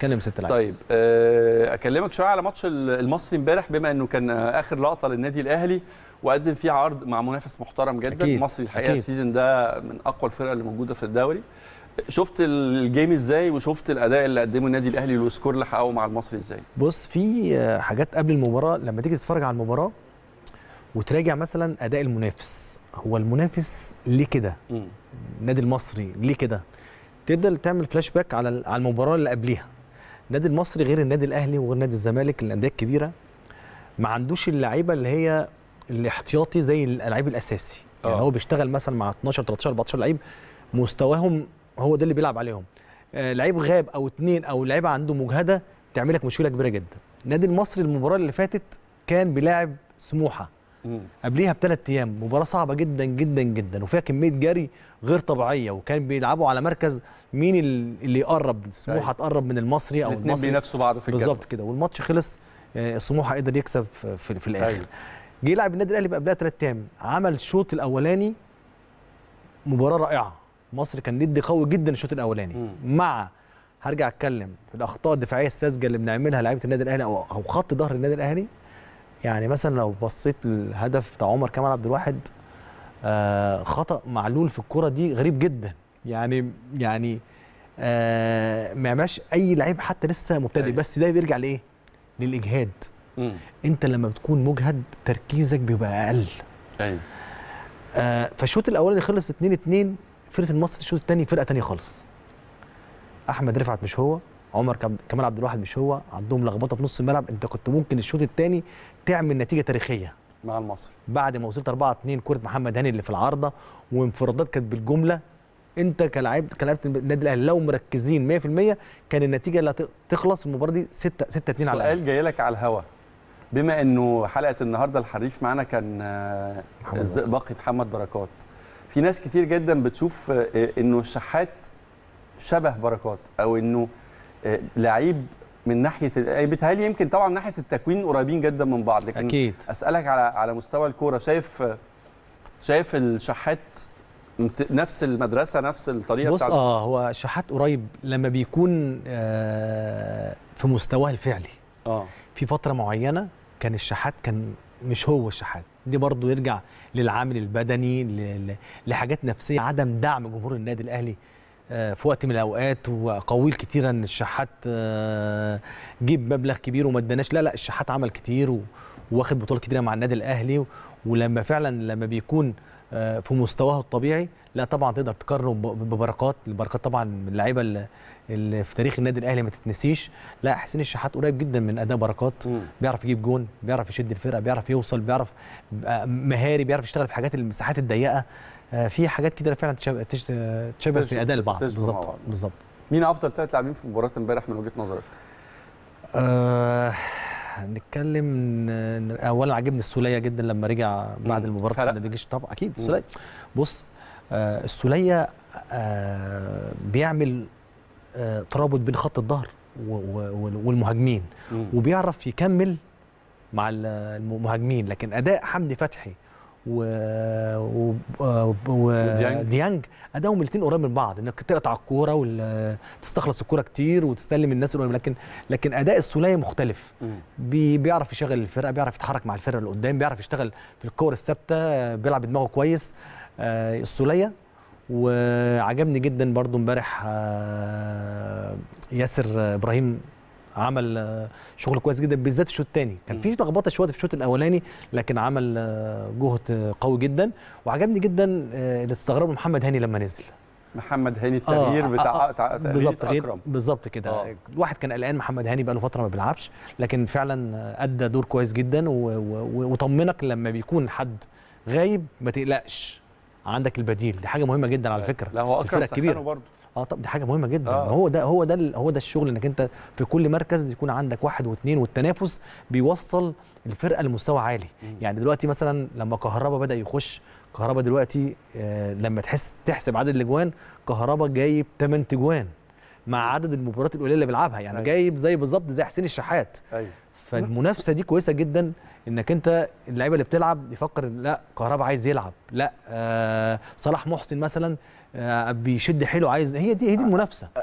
اتكلم ست لعيبه طيب آه، اكلمك شويه على ماتش المصري امبارح بما انه كان اخر لقطه للنادي الاهلي وقدم فيه عرض مع منافس محترم جدا أكيد. مصري الحقيقه السيزون ده من اقوى الفرق اللي موجوده في الدوري شفت الجيم ازاي وشفت الاداء اللي قدمه النادي الاهلي والسكور اللي حققه مع المصري ازاي بص في آه، حاجات قبل المباراه لما تيجي تتفرج على المباراه وتراجع مثلا اداء المنافس هو المنافس ليه كده النادي المصري ليه كده تبدا تعمل فلاش باك على على المباراه اللي قبليها النادي المصري غير النادي الاهلي وغير نادي الزمالك الانديه الكبيره ما عندوش اللعيبه اللي هي الاحتياطي زي اللعيب الاساسي أوه. يعني آه. هو بيشتغل مثلا مع 12 13 14 لعيب مستواهم هو ده اللي بيلعب عليهم آه لعيب غاب او اثنين او لعيبه عنده مجهده تعمل لك مشكله كبيره جدا النادي المصري المباراه اللي فاتت كان بيلاعب سموحه قبليها بثلاث ايام مباراه صعبه جدا جدا جدا وفيها كميه جري غير طبيعيه وكان بيلعبوا على مركز مين اللي يقرب سموحه أيوه. تقرب من المصري او المصري بينافسوا بعض في الجدول بالظبط كده والماتش خلص آه، سموحه قدر يكسب في, في الاخر أيوه. جه يلعب النادي الاهلي قبلها ثلاث ايام عمل الشوط الاولاني مباراه رائعه مصر كان ندي قوي جدا الشوط الاولاني مع هرجع اتكلم في الاخطاء الدفاعيه الساذجه اللي بنعملها لعيبه النادي الاهلي او خط ظهر النادي الاهلي يعني مثلا لو بصيت للهدف بتاع عمر كمال عبد الواحد آه خطا معلول في الكره دي غريب جدا يعني يعني آه ما يعملش اي لعيب حتى لسه مبتدئ أيوة. بس ده بيرجع لايه للاجهاد مم. انت لما بتكون مجهد تركيزك بيبقى اقل ايوه آه فالشوط الاولاني خلص 2 2 فرقه المصري الشوط الثاني فرقه ثانيه خالص احمد رفعت مش هو عمر كمال عبد الواحد مش هو عندهم لخبطه في نص الملعب انت كنت ممكن الشوط الثاني تعمل نتيجه تاريخيه مع المصري بعد ما وصلت 4 2 كره محمد هاني اللي في العارضه وانفرادات كانت بالجمله انت كلاعب كلاعب النادي الاهلي لو مركزين 100% كان النتيجه اللي هتخلص المباراه دي 6 6 2 على الاقل سؤال جاي لك على الهوا بما انه حلقه النهارده الحريف معانا كان الزئبقي آه، محمد بركات في ناس كتير جدا بتشوف آه، انه الشحات شبه بركات او انه آه، لعيب من ناحيه آه، بيتهيألي يمكن طبعا من ناحيه التكوين قريبين جدا من بعض لكن أكيد. اسالك على على مستوى الكوره شايف شايف الشحات نفس المدرسه نفس الطريقه بص اه هو شحات قريب لما بيكون آه في مستواه الفعلي اه في فتره معينه كان الشحات كان مش هو الشحات دي برضه يرجع للعامل البدني لحاجات نفسيه عدم دعم جمهور النادي الاهلي آه، في وقت من الاوقات وقويل كتيره ان الشحات آه، جيب مبلغ كبير وما اداناش لا لا الشحات عمل كتير واخد بطولات كتيره مع النادي الاهلي ولما فعلا لما بيكون آه، في مستواها الطبيعي لا طبعا تقدر تقارنه ببركات البركات طبعا من اللعيبه اللي في تاريخ النادي الاهلي ما تتنسيش لا حسين الشحات قريب جدا من اداء بركات بيعرف يجيب جون بيعرف يشد الفرقه بيعرف يوصل بيعرف آه، مهاري بيعرف يشتغل في حاجات المساحات الضيقه آه، في حاجات كده فعلا تشبه في اداء البعض بالظبط بالظبط مين افضل ثلاث لاعبين في مباراه امبارح من وجهه نظرك؟ آه هنتكلم ان اولا عجبني السوليه جدا لما رجع بعد المباراه النتيجه طبعا اكيد السوليه بص آه السوليه آه بيعمل آه ترابط بين خط الظهر والمهاجمين وبيعرف يكمل مع المهاجمين لكن اداء حمدي فتحي و, و... و... ديانج اداهم الاثنين قريب من بعض انك تقطع الكوره وتستخلص الكوره كتير وتستلم الناس لكن لكن اداء السوليه مختلف بي... بيعرف يشغل الفرقه بيعرف يتحرك مع الفرقه اللي قدام بيعرف يشتغل في الكور الثابته بيلعب بدماغه كويس آه، السوليه وعجبني جدا برضو امبارح آه، ياسر ابراهيم عمل آه، شغل كويس جدا بالذات الشوط الثاني كان في لخبطه شويه في الشوط الاولاني لكن عمل آه، جهد قوي جدا وعجبني جدا آه، اللي استغربه محمد هاني لما نزل محمد هاني التغيير آه بتاع آه بالظبط اكرم بالظبط كده آه. واحد كان قلقان محمد هاني بقاله فتره ما بيلعبش لكن فعلا ادى دور كويس جدا وطمنك لما بيكون حد غايب ما تقلقش عندك البديل دي حاجه مهمه جدا على فكره لا هو اكرم كبير برضه اه طب دي حاجه مهمه جدا آه. هو ده هو ده هو ده الشغل انك انت في كل مركز يكون عندك واحد واثنين والتنافس بيوصل الفرقه لمستوى عالي مم. يعني دلوقتي مثلا لما كهربا بدا يخش كهربا دلوقتي آه لما تحس تحسب عدد الاجوان كهربا جايب 8 تجوان مع عدد المباريات القليله اللي بيلعبها يعني أيوه. جايب زي بالظبط زي حسين الشحات أيوه. فالمنافسه دي كويسه جدا انك انت اللعيبه اللي بتلعب يفكر لا كهربا عايز يلعب لا آه صلاح محسن مثلا آه بيشد حيله عايز هي دي هي دي المنافسه